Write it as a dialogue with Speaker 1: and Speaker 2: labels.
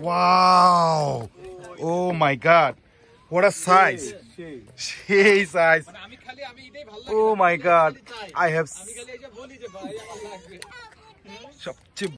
Speaker 1: Wow! Oh my god! What a size! She size! Oh my god! I have.